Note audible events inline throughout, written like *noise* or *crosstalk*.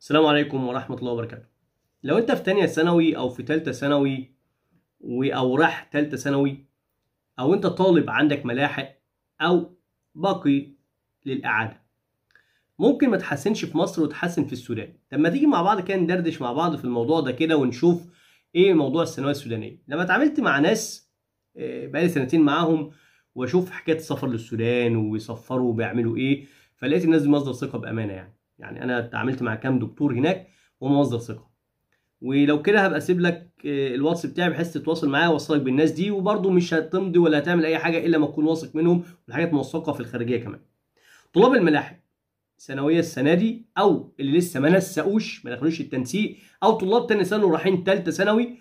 السلام عليكم ورحمة الله وبركاته لو انت في تانية ثانوي او في تالتة ثانوي او راح تالتة ثانوي او انت طالب عندك ملاحق او باقي للاعادة ممكن ما تحسنش في مصر وتحسن في السودان طب ما تيجي مع بعض كده ندردش مع بعض في الموضوع ده كده ونشوف ايه موضوع الثانويه السودانيه لما اتعاملت مع ناس آه، بقالي سنتين معاهم واشوف حكايه السفر للسودان ويسفروا وبيعملوا ايه فلقيت الناس دي مصدر ثقه بامانه يعني يعني انا اتعاملت مع كام دكتور هناك ومصدر ثقه ولو كده هبقى اسيب لك آه، الواتس بتاعي بحيث تتواصل معايا واوصلك بالناس دي وبرده مش هتمضي ولا هتعمل اي حاجه الا ما تكون واثق منهم والحاجات موثقه في الخارجيه كمان طلاب الملاحق ثانويه السنه دي او اللي لسه ما نسقوش ما دخلوش التنسيق او طلاب تاني سنه ورايحين ثالثه ثانوي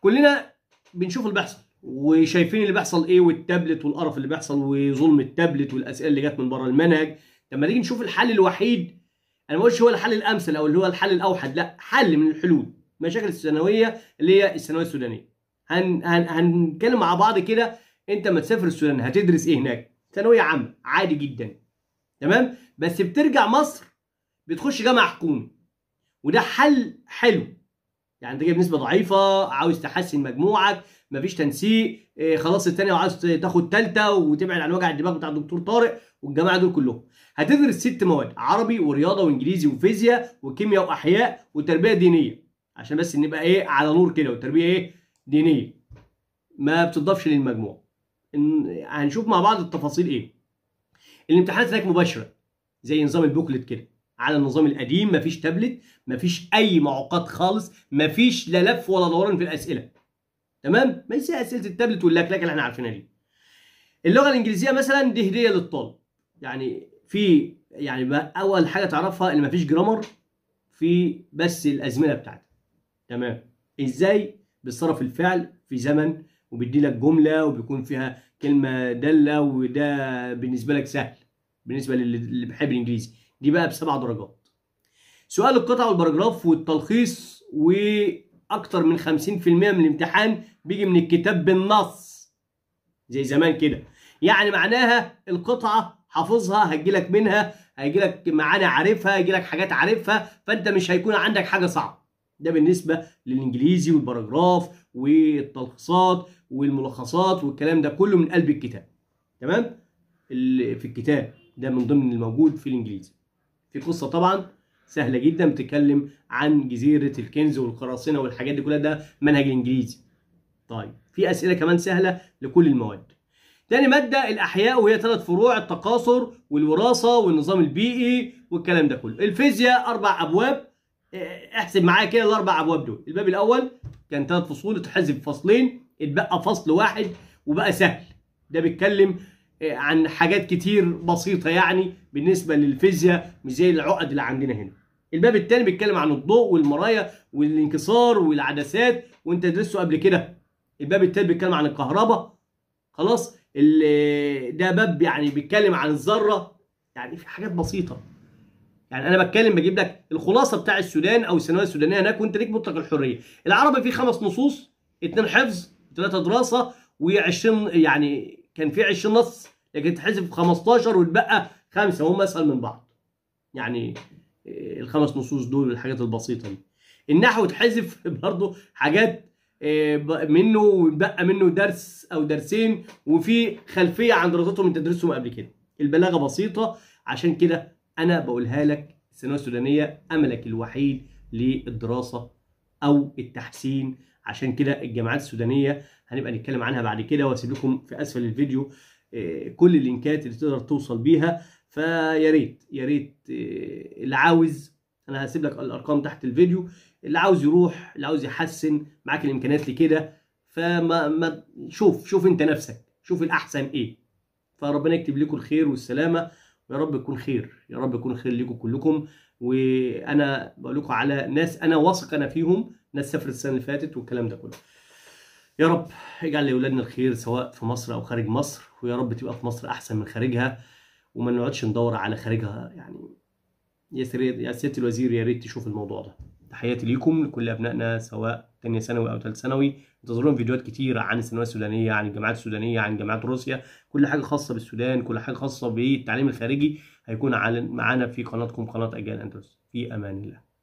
كلنا بنشوف اللي بيحصل وشايفين اللي بيحصل ايه والتابلت والقرف اللي بيحصل وظلم التابلت والاسئله اللي جت من بره المنهج لما نيجي نشوف الحل الوحيد انا ما بقولش هو الحل الامثل او اللي هو الحل الاوحد لا حل من الحلول مشاكل الثانويه اللي هي الثانويه السودانيه هن هن هنتكلم مع بعض كده انت ما تسافر السودان هتدرس ايه هناك ثانويه عامه عادي جدا تمام بس بترجع مصر بتخش جامعه حكومي وده حل حلو يعني انت جايب نسبه ضعيفه عاوز تحسن مجموعك مفيش تنسيق إيه، خلاص الثانيه وعايز تاخد ثالثه وتبعد عن وجع الدماغ بتاع الدكتور طارق والجماعه دول كلهم هتدرس ست مواد عربي ورياضه وانجليزي وفيزياء وكيمياء واحياء وتربيه دينيه عشان بس نبقى ايه على نور كده وتربيه ايه دينيه ما بتضافش للمجموع هنشوف مع بعض التفاصيل ايه الامتحانات هناك مباشره زي نظام البوكلت كده على النظام القديم مفيش تابلت مفيش اي معوقات خالص مفيش لا لف ولا دوران في الاسئله تمام ما يساعد اسئله التابلت والاكلاك اللي احنا عارفينها دي اللغه الانجليزيه مثلا دي هديه للطالب يعني في يعني اول حاجه تعرفها ان مفيش جرامر في بس الازمنه بتاعتك تمام ازاي بتصرف الفعل في زمن وبيدي لك جمله وبيكون فيها كلمه داله وده بالنسبه لك سهل بالنسبه للي بيحب الانجليزي دي بقى بسبع درجات سؤال القطع والباراجراف والتلخيص و اكتر من 50% من الامتحان بيجي من الكتاب بالنص زي زمان كده يعني معناها القطعه حافظها هيجيلك منها هيجيلك معاني عارفها هيجيلك حاجات عارفها فانت مش هيكون عندك حاجه صعبه ده بالنسبه للانجليزي والباراجراف والتلخيصات والملخصات والكلام ده كله من قلب الكتاب تمام في الكتاب ده من ضمن الموجود في الانجليزي في قصه طبعا سهله جدا بتتكلم عن جزيره الكنز والقراصنه والحاجات دي كلها ده منهج انجليزي طيب في اسئله كمان سهله لكل المواد تاني ماده الاحياء وهي ثلاث فروع التقاصر والوراثه والنظام البيئي والكلام ده كله الفيزياء اربع ابواب آه، احسب معايا كده الاربع ابواب دول الباب الاول كان ثلاث فصول اتحسب فصلين اتبقى فصل واحد وبقى سهل ده بيتكلم عن حاجات كتير بسيطه يعني بالنسبه للفيزياء مش زي العقد اللي عندنا هنا الباب الثاني بيتكلم عن الضوء والمرايا والانكسار والعدسات وانت درسته قبل كده الباب الثالث بيتكلم عن الكهرباء خلاص ده باب يعني بيتكلم عن الذره يعني في حاجات بسيطه يعني انا بتكلم بجيب لك الخلاصه بتاع السودان او الثانويه السودانيه هناك وانت ليك مطلق الحريه العربي فيه خمس نصوص اثنين حفظ ثلاثه دراسه و20 يعني كان في 20 نص لكن اتحسب 15 واتبقى خمسه هم اسهل من بعض يعني الخمس نصوص دول الحاجات البسيطه دي النحو اتحذف *laughs* برضه حاجات آه، منه واتبقى منه درس او درسين وفي خلفيه عن دراستهم انت درستهم قبل كده البلاغه بسيطه عشان كده انا بقولها لك الثانويه السودانيه املك الوحيد للدراسه او التحسين عشان كده الجامعات السودانيه هنبقى نتكلم عنها بعد كده واسيب لكم في اسفل الفيديو آه، كل اللينكات اللي تقدر توصل بيها فيا ريت يا ريت آه، اللي عاوز انا هسيب لك الارقام تحت الفيديو اللي عاوز يروح اللي عاوز يحسن معاك الامكانيات لكده فما ما شوف شوف انت نفسك شوف الاحسن ايه فربنا يكتب لكم الخير والسلامه ويا رب يكون خير يا رب يكون خير لكم كلكم وانا بقول لكم على ناس انا واثق انا فيهم ناس سافرت السنه اللي فاتت والكلام ده كله يا رب اجعل لاولادنا الخير سواء في مصر او خارج مصر ويا رب تبقى في مصر احسن من خارجها وما نقعدش ندور على خارجها يعني يا يا سياده الوزير يا ريت تشوف الموضوع ده تحياتي ليكم لكل ابنائنا سواء ثانيه ثانوي او ثالث ثانوي انتظرونا فيديوهات كتيرة عن الثانويه السودانيه عن الجامعات السودانيه عن جامعات روسيا كل حاجه خاصه بالسودان كل حاجه خاصه بالتعليم الخارجي هيكون معانا في قناتكم قناه اجيال اندلس في امان الله